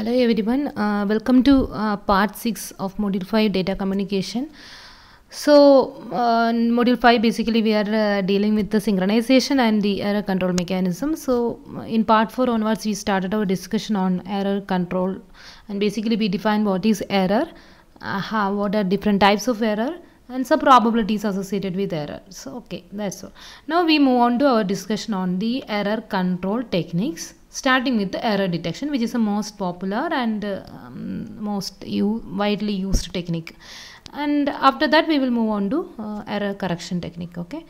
hello everyone uh, welcome to uh, part 6 of module 5 data communication so uh, module 5 basically we are uh, dealing with the synchronization and the error control mechanism so uh, in part 4 onwards we started our discussion on error control and basically we defined what is error uh, how, what are different types of error and some probabilities associated with error so okay that's all now we move on to our discussion on the error control techniques starting with the error detection which is the most popular and um, most widely used technique and after that we will move on to uh, error correction technique okay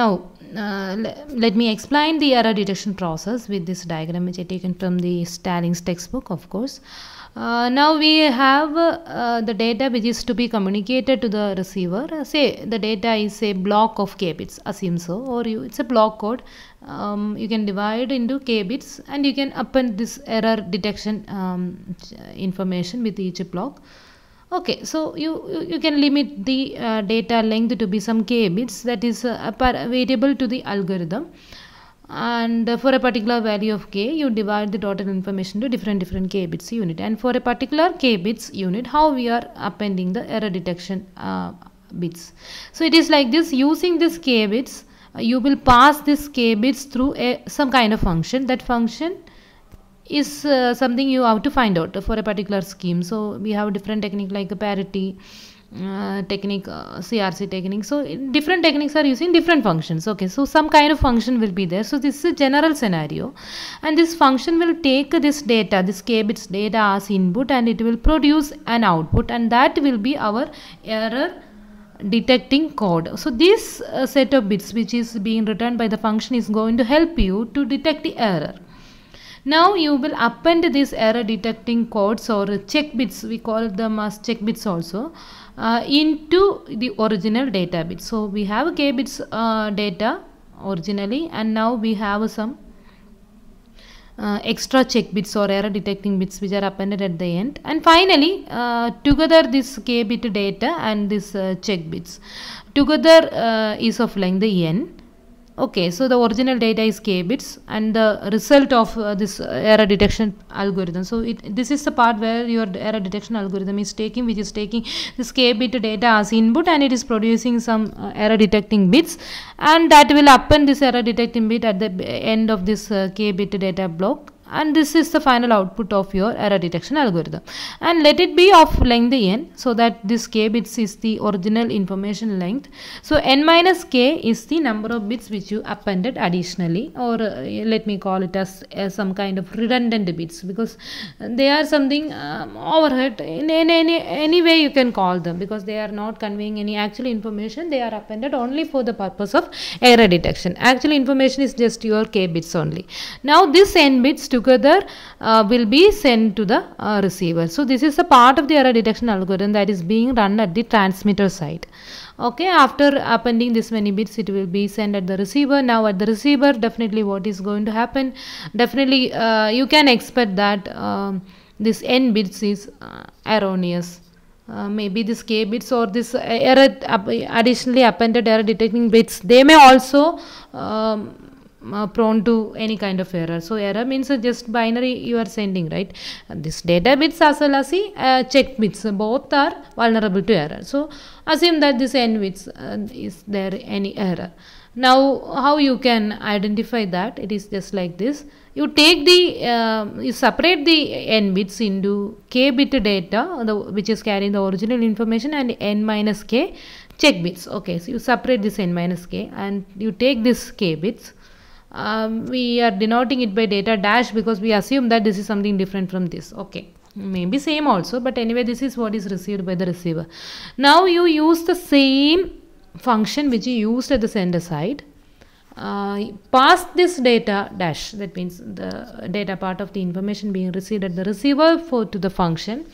now uh, le let me explain the error detection process with this diagram which I taken from the Stallings textbook of course uh, now we have uh, the data which is to be communicated to the receiver. Uh, say the data is a block of k bits, assume so, or you, it's a block code. Um, you can divide into k bits and you can append this error detection um, information with each block. Okay, so you, you can limit the uh, data length to be some k bits that is uh, a variable to the algorithm and uh, for a particular value of k you divide the total information to different different k bits unit and for a particular k bits unit how we are appending the error detection uh, bits so it is like this using this k bits uh, you will pass this k bits through a some kind of function that function is uh, something you have to find out for a particular scheme so we have different technique like parity uh, technique uh, crc technique so different techniques are using different functions okay so some kind of function will be there so this is general scenario and this function will take this data this k bits data as input and it will produce an output and that will be our error detecting code so this uh, set of bits which is being returned by the function is going to help you to detect the error now you will append this error detecting codes or check bits we call them as check bits also uh, into the original data bit. So we have k bits uh, data originally and now we have some uh, extra check bits or error detecting bits which are appended at the end and finally uh, together this k bit data and this uh, check bits together uh, is of length the n Okay, so the original data is k bits and the result of uh, this error detection algorithm. So it, this is the part where your error detection algorithm is taking which is taking this k bit data as input and it is producing some uh, error detecting bits and that will append this error detecting bit at the end of this uh, k bit data block and this is the final output of your error detection algorithm and let it be of length n so that this k bits is the original information length so n minus k is the number of bits which you appended additionally or uh, let me call it as, as, some kind of redundant bits because they are something um, overhead in, in any any way you can call them because they are not conveying any actual information they are appended only for the purpose of error detection actual information is just your k bits only now this n bits to together uh, will be sent to the uh, receiver. So this is a part of the error detection algorithm that is being run at the transmitter side. Okay, after appending this many bits, it will be sent at the receiver. Now at the receiver, definitely what is going to happen? Definitely uh, you can expect that um, this n bits is uh, erroneous. Uh, maybe this k bits or this uh, error uh, additionally appended error detecting bits they may also um, uh, prone to any kind of error so error means just binary you are sending right this data bits as well as the uh, check bits both are vulnerable to error so assume that this n bits uh, is there any error now how you can identify that it is just like this you take the uh, you separate the n bits into k bit data the, which is carrying the original information and n minus k check bits okay so you separate this n minus k and you take this k bits um, we are denoting it by data dash because we assume that this is something different from this okay maybe same also but anyway this is what is received by the receiver now you use the same function which you used at the sender side uh, pass this data dash that means the data part of the information being received at the receiver for to the function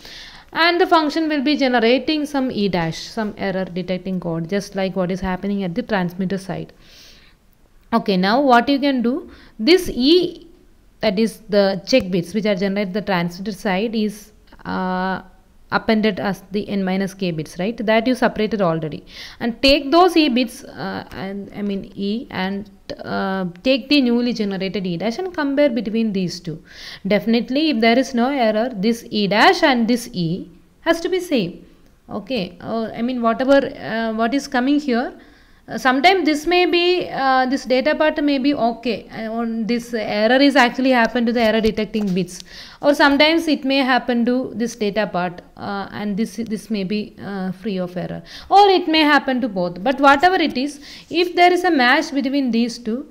and the function will be generating some e dash some error detecting code just like what is happening at the transmitter side okay now what you can do this e that is the check bits which are generated the transmitter side is uh, appended as the n minus k bits right that you separated already and take those e bits uh, and i mean e and uh, take the newly generated e dash and compare between these two definitely if there is no error this e dash and this e has to be same okay uh, i mean whatever uh, what is coming here sometimes this may be uh, this data part may be okay and this error is actually happen to the error detecting bits or sometimes it may happen to this data part uh, and this this may be uh, free of error or it may happen to both but whatever it is if there is a match between these two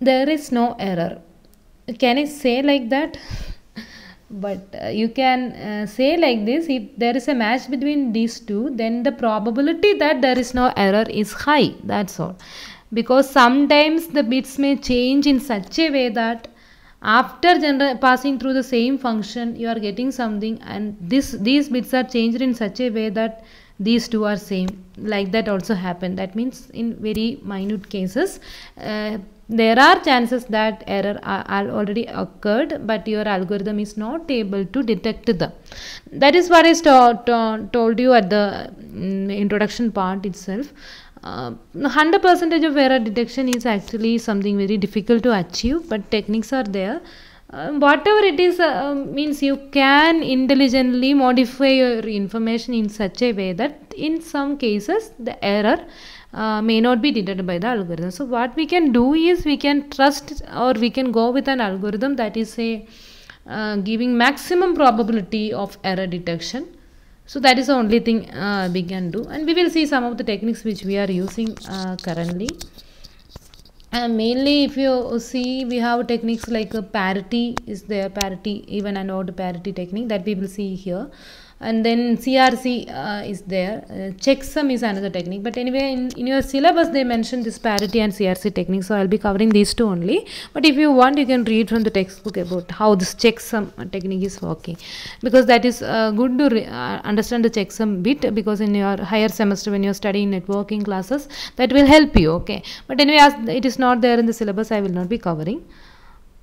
there is no error can I say like that but uh, you can uh, say like this if there is a match between these two then the probability that there is no error is high that's all because sometimes the bits may change in such a way that after passing through the same function you are getting something and this these bits are changed in such a way that these two are same like that also happen that means in very minute cases uh, there are chances that error are already occurred but your algorithm is not able to detect them that is what i told you at the mm, introduction part itself 100 uh, percentage of error detection is actually something very difficult to achieve but techniques are there um, whatever it is uh, um, means you can intelligently modify your information in such a way that in some cases the error uh, may not be detected by the algorithm so what we can do is we can trust or we can go with an algorithm that is a uh, giving maximum probability of error detection so that is the only thing uh, we can do and we will see some of the techniques which we are using uh, currently and mainly if you see we have techniques like uh, parity is there parity even and odd parity technique that we will see here and then CRC uh, is there. Uh, checksum is another technique. But anyway, in, in your syllabus, they mention this parity and CRC technique. So I'll be covering these two only. But if you want, you can read from the textbook about how this checksum technique is working. Because that is uh, good to understand the checksum bit because in your higher semester when you're studying networking classes, that will help you. Okay. But anyway, as it is not there in the syllabus, I will not be covering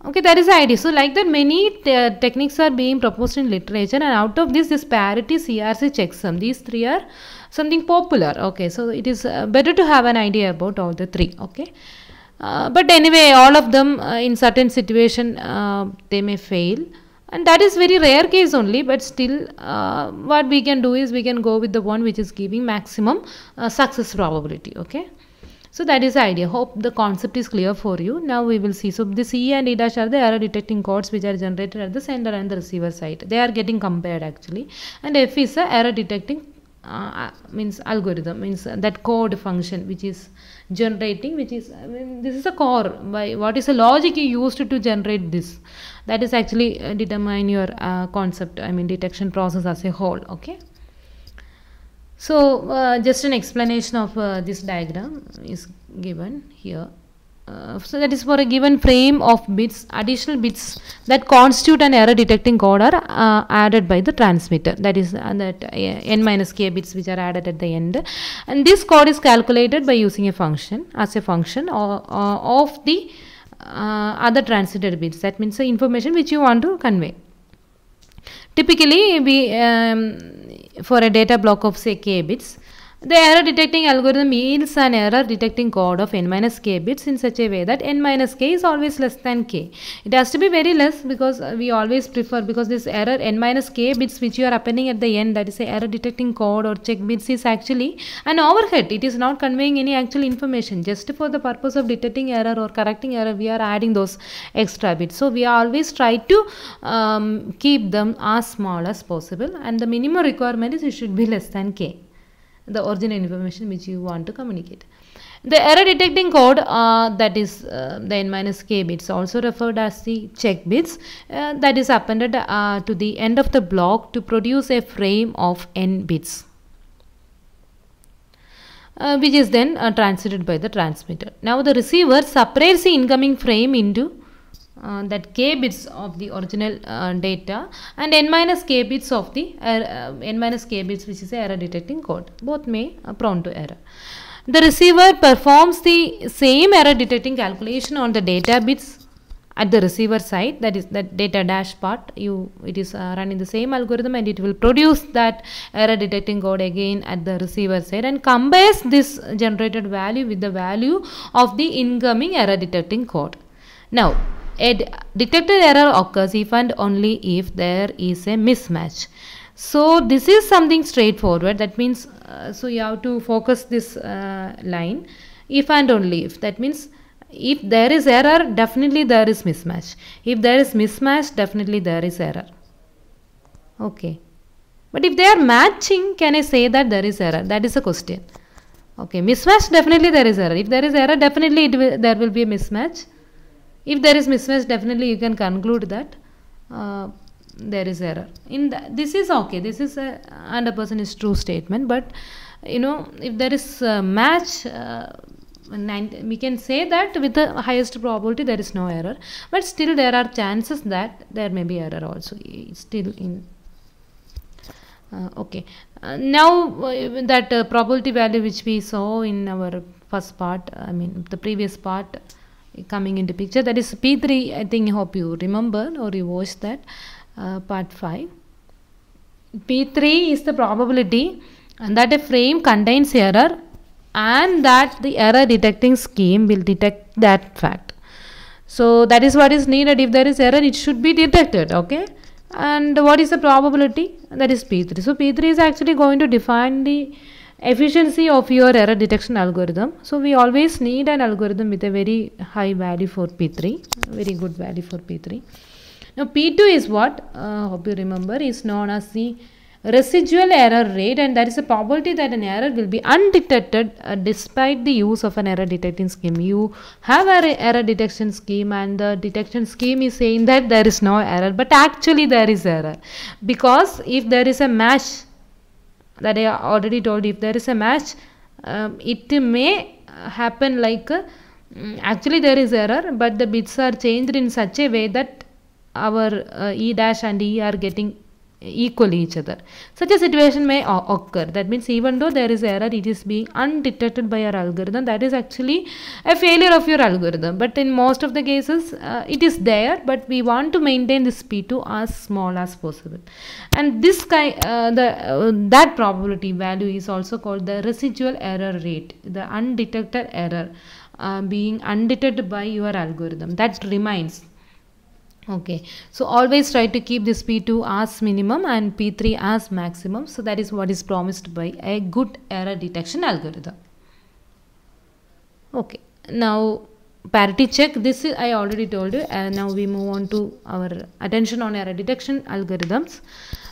okay that is the idea so like that many te techniques are being proposed in literature and out of this this parity crc checksum these three are something popular okay so it is uh, better to have an idea about all the three okay uh, but anyway all of them uh, in certain situation uh, they may fail and that is very rare case only but still uh, what we can do is we can go with the one which is giving maximum uh, success probability okay so that is the idea. Hope the concept is clear for you. Now we will see. So this E and E dash are the error detecting codes which are generated at the sender and the receiver side. They are getting compared actually. And F is the error detecting uh, uh, means algorithm means that code function which is generating which is I mean, this is a core by what is the logic you used to generate this that is actually uh, determine your uh, concept I mean detection process as a whole okay so uh, just an explanation of uh, this diagram is given here. Uh, so that is for a given frame of bits, additional bits that constitute an error detecting code are uh, added by the transmitter. That is uh, that n minus k bits which are added at the end. And this code is calculated by using a function as a function or, or of the other transmitted bits. That means the information which you want to convey typically we um, for a data block of say k bits the error detecting algorithm yields an error detecting code of n minus k bits in such a way that n minus k is always less than k. It has to be very less because uh, we always prefer because this error n minus k bits which you are appending at the end that is a error detecting code or check bits is actually an overhead. It is not conveying any actual information. Just for the purpose of detecting error or correcting error we are adding those extra bits. So we always try to um, keep them as small as possible and the minimum requirement is it should be less than k the original information which you want to communicate. The error detecting code uh, that is uh, the n minus k bits also referred as the check bits uh, that is appended uh, to the end of the block to produce a frame of n bits. Uh, which is then uh, transmitted by the transmitter. Now the receiver separates the incoming frame into uh, that k bits of the original uh, data and n minus k bits of the error, uh, n minus k bits which is error detecting code both may uh, prone to error the receiver performs the same error detecting calculation on the data bits at the receiver side that is the data dash part you it is uh, running the same algorithm and it will produce that error detecting code again at the receiver side and compares this generated value with the value of the incoming error detecting code now a detected error occurs if and only if there is a mismatch so this is something straightforward that means uh, so you have to focus this uh, line if and only if that means if there is error definitely there is mismatch if there is mismatch definitely there is error okay but if they are matching can i say that there is error that is a question okay mismatch definitely there is error if there is error definitely will, there will be a mismatch if there is mismatch definitely you can conclude that uh, there is error in the, this is okay this is a 100% is true statement but you know if there is a match uh, we can say that with the highest probability there is no error but still there are chances that there may be error also still in uh, okay uh, now uh, that uh, probability value which we saw in our first part i mean the previous part coming into picture that is p3 i think hope you remember or you watched that uh, part 5 p3 is the probability and that a frame contains error and that the error detecting scheme will detect that fact so that is what is needed if there is error it should be detected okay and what is the probability that is p3 so p3 is actually going to define the efficiency of your error detection algorithm so we always need an algorithm with a very high value for p3 very good value for p3 now p2 is what uh, hope you remember is known as the residual error rate and that is the probability that an error will be undetected uh, despite the use of an error detecting scheme you have an error detection scheme and the detection scheme is saying that there is no error but actually there is error because if there is a mesh that I already told if there is a match um, it may happen like uh, actually there is error but the bits are changed in such a way that our uh, e dash and e are getting equal each other. Such a situation may occur. That means even though there is error, it is being undetected by your algorithm. That is actually a failure of your algorithm. But in most of the cases, uh, it is there. But we want to maintain this P2 as small as possible. And this kind, uh, the uh, that probability value is also called the residual error rate, the undetected error uh, being undetected by your algorithm. That remains okay so always try to keep this p2 as minimum and p3 as maximum so that is what is promised by a good error detection algorithm okay now parity check this is, i already told you and now we move on to our attention on error detection algorithms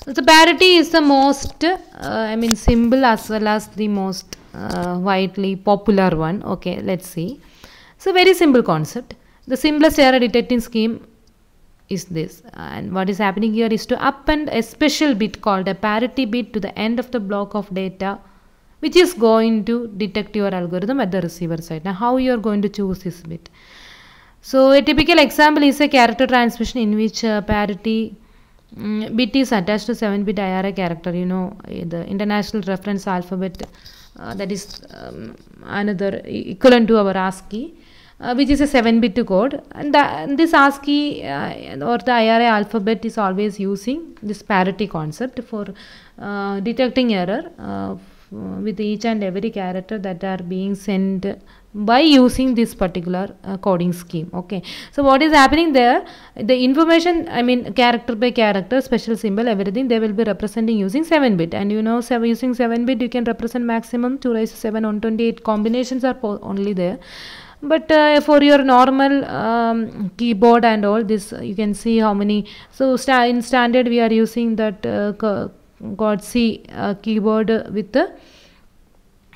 the parity is the most uh, i mean simple as well as the most uh, widely popular one okay let's see so very simple concept the simplest error detecting scheme is this and what is happening here is to append a special bit called a parity bit to the end of the block of data which is going to detect your algorithm at the receiver side. Now how you are going to choose this bit. So a typical example is a character transmission in which uh, parity um, bit is attached to 7 bit IRA character you know eh, the international reference alphabet uh, that is um, another equivalent to our ASCII uh, which is a 7 bit code and, the, and this ASCII uh, or the IRA alphabet is always using this parity concept for uh, detecting error uh, with each and every character that are being sent by using this particular uh, coding scheme okay so what is happening there the information i mean character by character special symbol everything they will be representing using 7 bit and you know using 7 bit you can represent maximum 2 raised to 7 128 combinations are only there but uh, for your normal um, keyboard and all this you can see how many so sta in standard we are using that uh, god c uh, keyboard with the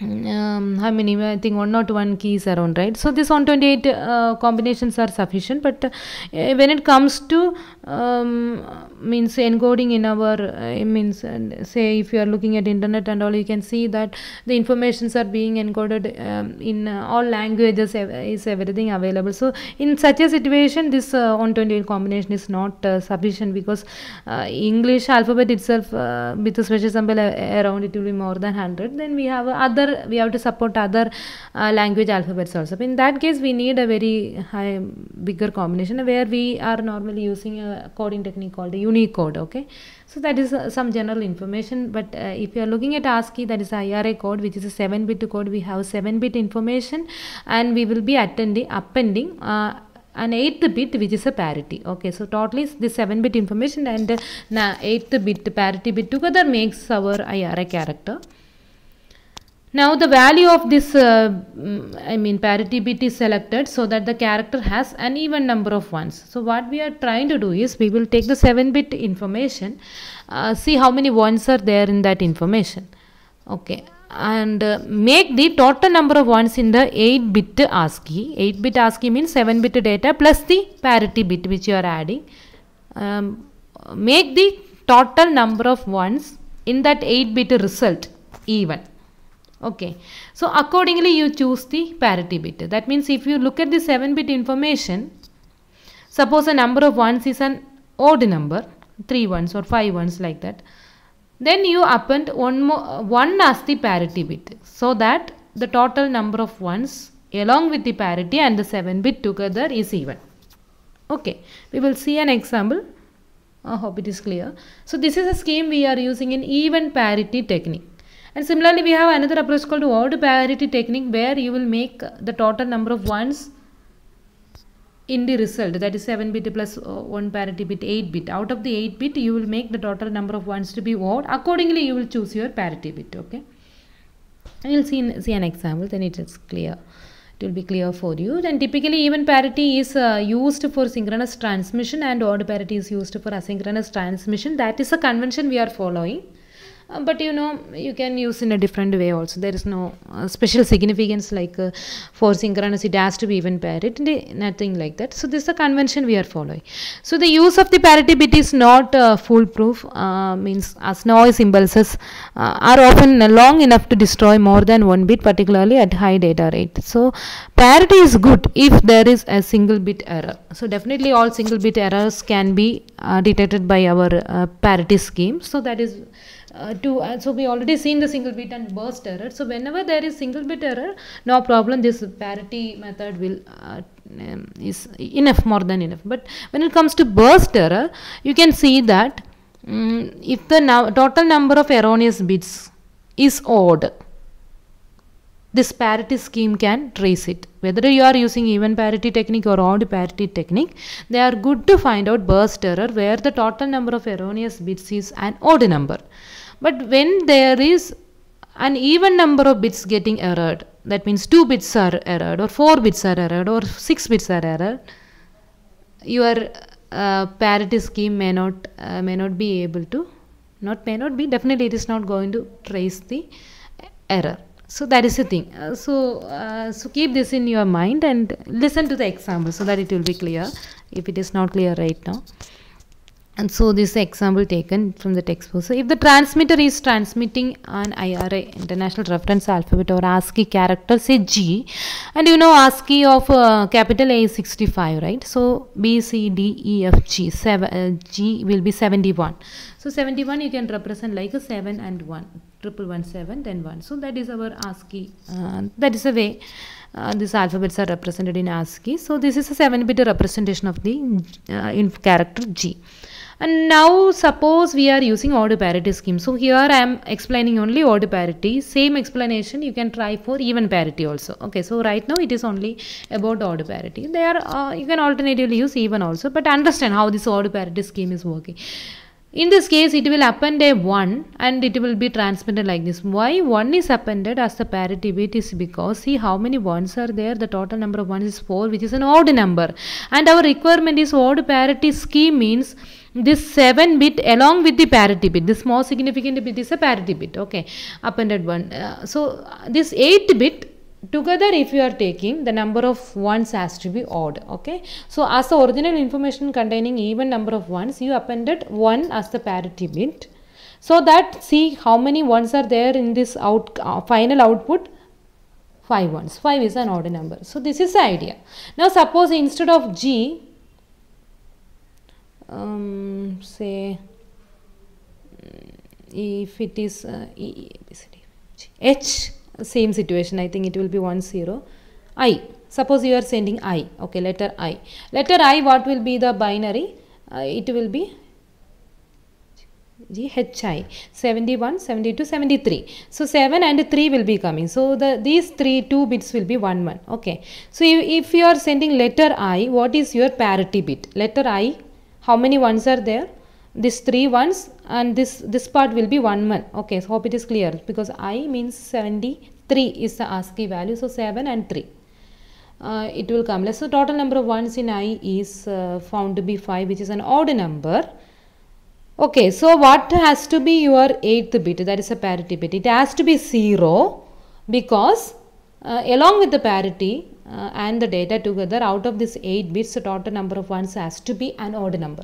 uh, um, how many i think 101 keys around right so this 128 uh, combinations are sufficient but uh, when it comes to um, means encoding in our uh, means say if you are looking at internet and all you can see that the informations are being encoded um, in uh, all languages is everything available so in such a situation this uh, 128 combination is not uh, sufficient because uh, English alphabet itself with a special symbol around it will be more than 100 then we have other we have to support other language alphabets also in that case we need a very high bigger combination where we are normally using a coding technique called the Unicode. Okay, so that is uh, some general information. But uh, if you are looking at ASCII, that is IRA code, which is a seven-bit code. We have seven-bit information, and we will be attending appending. Uh, an eighth bit which is a parity okay so totally the 7 bit information and the uh, 8th bit parity bit together makes our IRA character now the value of this, uh, mm, I mean parity bit is selected so that the character has an even number of ones. So what we are trying to do is we will take the 7 bit information, uh, see how many ones are there in that information. Okay and uh, make the total number of ones in the 8 bit ASCII. 8 bit ASCII means 7 bit data plus the parity bit which you are adding. Um, make the total number of ones in that 8 bit result even okay so accordingly you choose the parity bit that means if you look at the 7 bit information suppose a number of ones is an odd number 3 ones or 5 ones like that then you append one more one as the parity bit so that the total number of ones along with the parity and the 7 bit together is even okay we will see an example i hope it is clear so this is a scheme we are using in even parity technique and similarly, we have another approach called order parity technique where you will make the total number of ones in the result that is 7 bit plus uh, 1 parity bit 8 bit out of the 8 bit you will make the total number of ones to be odd accordingly you will choose your parity bit okay and you'll see see an example then it is clear it will be clear for you then typically even parity is uh, used for synchronous transmission and odd parity is used for asynchronous transmission that is a convention we are following uh, but you know you can use in a different way also there is no uh, special significance like uh, for synchronous it has to be even parity nothing like that so this is the convention we are following so the use of the parity bit is not uh, foolproof uh, means as noise impulses uh, are often long enough to destroy more than one bit particularly at high data rate so parity is good if there is a single bit error so definitely all single bit errors can be detected by our parity scheme so that is uh, to uh, so we already seen the single bit and burst error so whenever there is single bit error no problem this parity method will uh, um, is enough more than enough but when it comes to burst error you can see that um, if the no total number of erroneous bits is odd this parity scheme can trace it whether you are using even parity technique or odd parity technique they are good to find out burst error where the total number of erroneous bits is an odd number but when there is an even number of bits getting errored, that means 2 bits are errored or 4 bits are errored or 6 bits are errored, your uh, parity scheme may not, uh, may not be able to, not may not be, definitely it is not going to trace the error. So that is the thing. Uh, so, uh, so keep this in your mind and listen to the example so that it will be clear if it is not clear right now and so this example taken from the textbook. So if the transmitter is transmitting an IRA international reference alphabet or ASCII character say G and you know ASCII of uh, capital A is 65 right. So B C D E F G seven, uh, G will be 71. So 71 you can represent like a 7 and 1 triple one seven then 1. So that is our ASCII uh, that is the way uh, these alphabets are represented in ASCII. So this is a 7 bit representation of the uh, in character G and now suppose we are using order parity scheme so here i am explaining only order parity same explanation you can try for even parity also okay so right now it is only about order parity there uh, you can alternatively use even also but understand how this order parity scheme is working in this case, it will append a 1 and it will be transmitted like this. Why 1 is appended as the parity bit is because see how many 1s are there. The total number of 1s is 4 which is an odd number. And our requirement is odd parity scheme means this 7 bit along with the parity bit this more significant bit is a parity bit okay appended one uh, so uh, this 8 bit together if you are taking the number of ones has to be odd okay so as the original information containing even number of ones you appended 1 as the parity bit so that see how many ones are there in this out uh, final output 5 ones 5 is an odd number so this is the idea now suppose instead of g um, say mm, if it is uh, e, H same situation I think it will be 1 0 I suppose you are sending I okay letter I letter I what will be the binary uh, it will be GHI 71 72 73 so 7 and 3 will be coming so the these three two bits will be 1 1 okay so if, if you are sending letter I what is your parity bit letter I how many ones are there this three ones and this this part will be one one okay so hope it is clear because i means 73 is the ascii value so 7 and 3 uh, it will come less so total number of ones in i is uh, found to be 5 which is an odd number okay so what has to be your eighth bit that is a parity bit it has to be 0 because uh, along with the parity uh, and the data together out of this 8 bits the total number of ones has to be an odd number.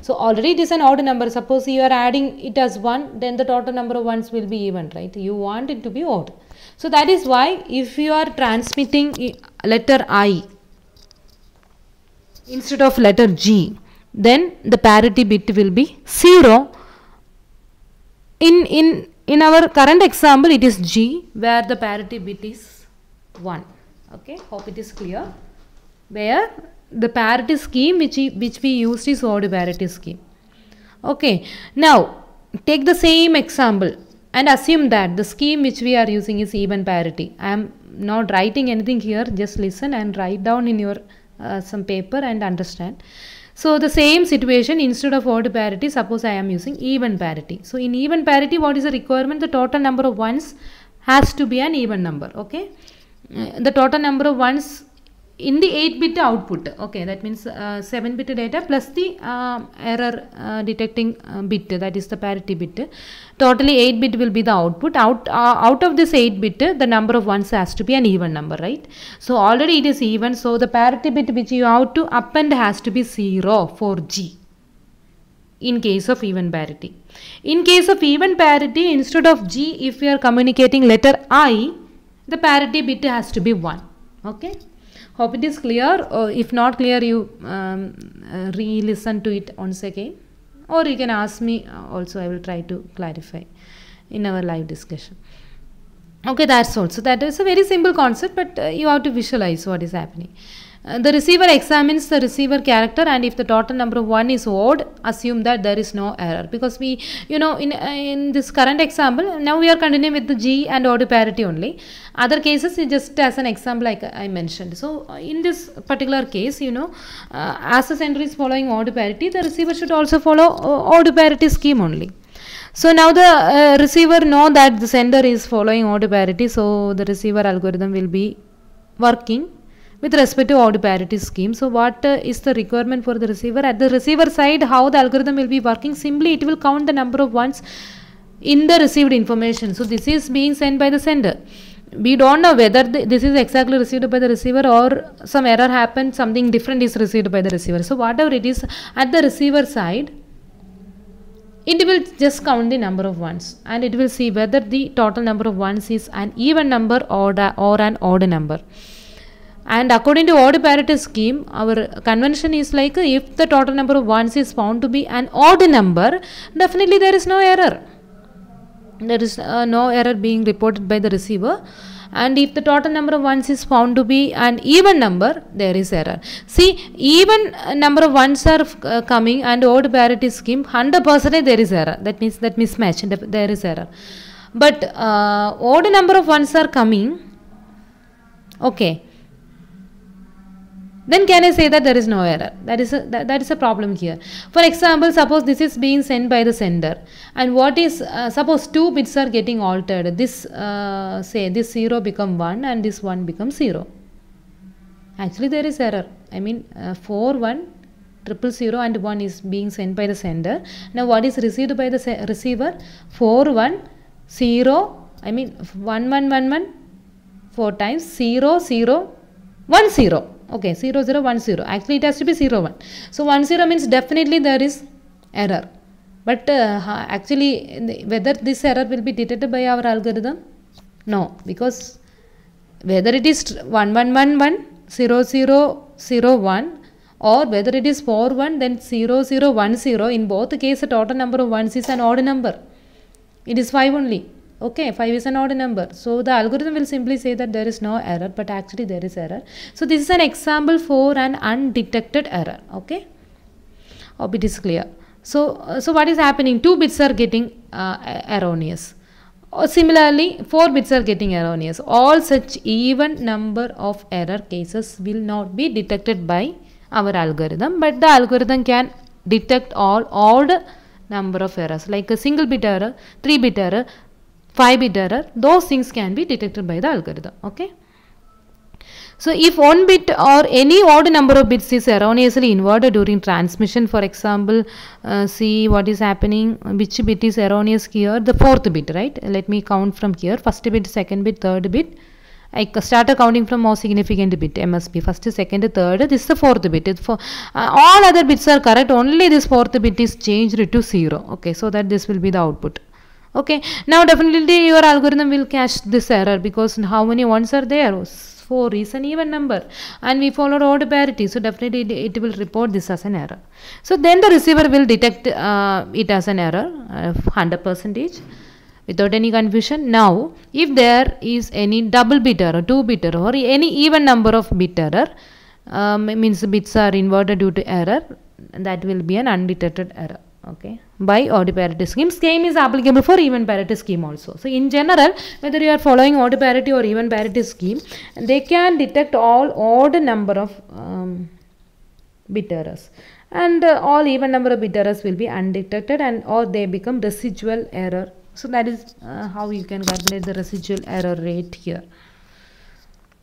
So already it is an odd number suppose you are adding it as 1 then the total number of ones will be even right you want it to be odd. So that is why if you are transmitting letter I instead of letter G then the parity bit will be 0 in in in our current example it is G where the parity bit is 1 okay hope it is clear where the parity scheme which which we used is odd parity scheme okay now take the same example and assume that the scheme which we are using is even parity i am not writing anything here just listen and write down in your uh, some paper and understand so the same situation instead of odd parity suppose i am using even parity so in even parity what is the requirement the total number of ones has to be an even number okay the total number of ones in the 8 bit output okay that means uh, 7 bit data plus the uh, error uh, detecting uh, bit that is the parity bit totally 8 bit will be the output out uh, out of this 8 bit the number of ones has to be an even number right so already it is even so the parity bit which you have to append has to be 0 for g in case of even parity in case of even parity instead of g if we are communicating letter i the parity bit has to be 1 okay hope it is clear or uh, if not clear you um, uh, re-listen to it once again or you can ask me uh, also i will try to clarify in our live discussion okay that's also that is a very simple concept but uh, you have to visualize what is happening uh, the receiver examines the receiver character and if the total number of 1 is odd, assume that there is no error. Because we, you know, in, uh, in this current example, now we are continuing with the G and odd parity only. Other cases, just as an example like I mentioned. So, uh, in this particular case, you know, uh, as the sender is following odd parity, the receiver should also follow odd parity scheme only. So now the uh, receiver know that the sender is following odd parity so the receiver algorithm will be working with respect to odd parity scheme. So what uh, is the requirement for the receiver? At the receiver side, how the algorithm will be working? Simply it will count the number of ones in the received information. So this is being sent by the sender. We don't know whether this is exactly received by the receiver or some error happened, something different is received by the receiver. So whatever it is at the receiver side, it will just count the number of ones and it will see whether the total number of ones is an even number or, or an odd number. And according to odd parity scheme, our convention is like if the total number of ones is found to be an odd number, definitely there is no error. There is uh, no error being reported by the receiver. And if the total number of ones is found to be an even number, there is error. See, even uh, number of ones are uh, coming and odd parity scheme, 100% there is error. That means that mismatch, there is error. But uh, odd number of ones are coming. Okay then can I say that there is no error? That is a, that, that is a problem here. For example, suppose this is being sent by the sender and what is, uh, suppose two bits are getting altered. This, uh, say this 0 become 1 and this 1 become 0. Actually there is error. I mean uh, 4, 1, triple 0 and 1 is being sent by the sender. Now what is received by the receiver? 4, 1, 0, I mean 1, 1, 1, 1, 4 times 0, 0, 1, 0 okay 0010 actually it has to be 01 so 10 means definitely there is error but uh, actually whether this error will be detected by our algorithm no because whether it is 1111 0001 or whether it is is four one, then 0 in both cases the total number of ones is an odd number it is 5 only okay 5 is an odd number so the algorithm will simply say that there is no error but actually there is error so this is an example for an undetected error okay hope it is clear so uh, so what is happening two bits are getting uh, erroneous or uh, similarly, 4 bits are getting erroneous. All such even number of error cases will not be detected by our algorithm, but the algorithm can detect all odd number of errors like a single bit error, 3 bit error, 5 bit error those things can be detected by the algorithm okay so if one bit or any odd number of bits is erroneously inverted during transmission for example uh, see what is happening which bit is erroneous here the fourth bit right let me count from here first bit second bit third bit I start counting from most significant bit MSB first second third this is the fourth bit it for uh, all other bits are correct only this fourth bit is changed to 0 okay so that this will be the output okay now definitely your algorithm will catch this error because how many ones are there four is an even number and we followed odd parity so definitely it, will report this as an error so then the receiver will detect uh, it as an error uh, 100 percentage without any confusion now if there is any double bit error two bit error or any even number of bit error um, means bits are inverted due to error that will be an undetected error okay by odd parity scheme scheme is applicable for even parity scheme also so in general whether you are following odd parity or even parity scheme they can detect all odd number of um, bit errors and uh, all even number of bit errors will be undetected and or they become residual error so that is uh, how you can calculate the residual error rate here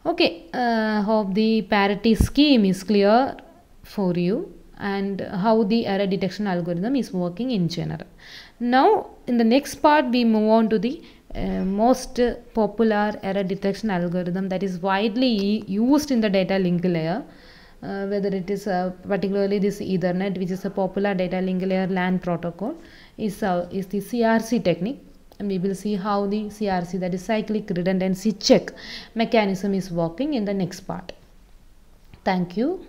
okay uh, hope the parity scheme is clear for you and how the error detection algorithm is working in general. Now in the next part we move on to the uh, most popular error detection algorithm that is widely used in the data link layer uh, whether it is uh, particularly this ethernet which is a popular data link layer LAN protocol is, uh, is the CRC technique and we will see how the CRC that is cyclic redundancy check mechanism is working in the next part. Thank you.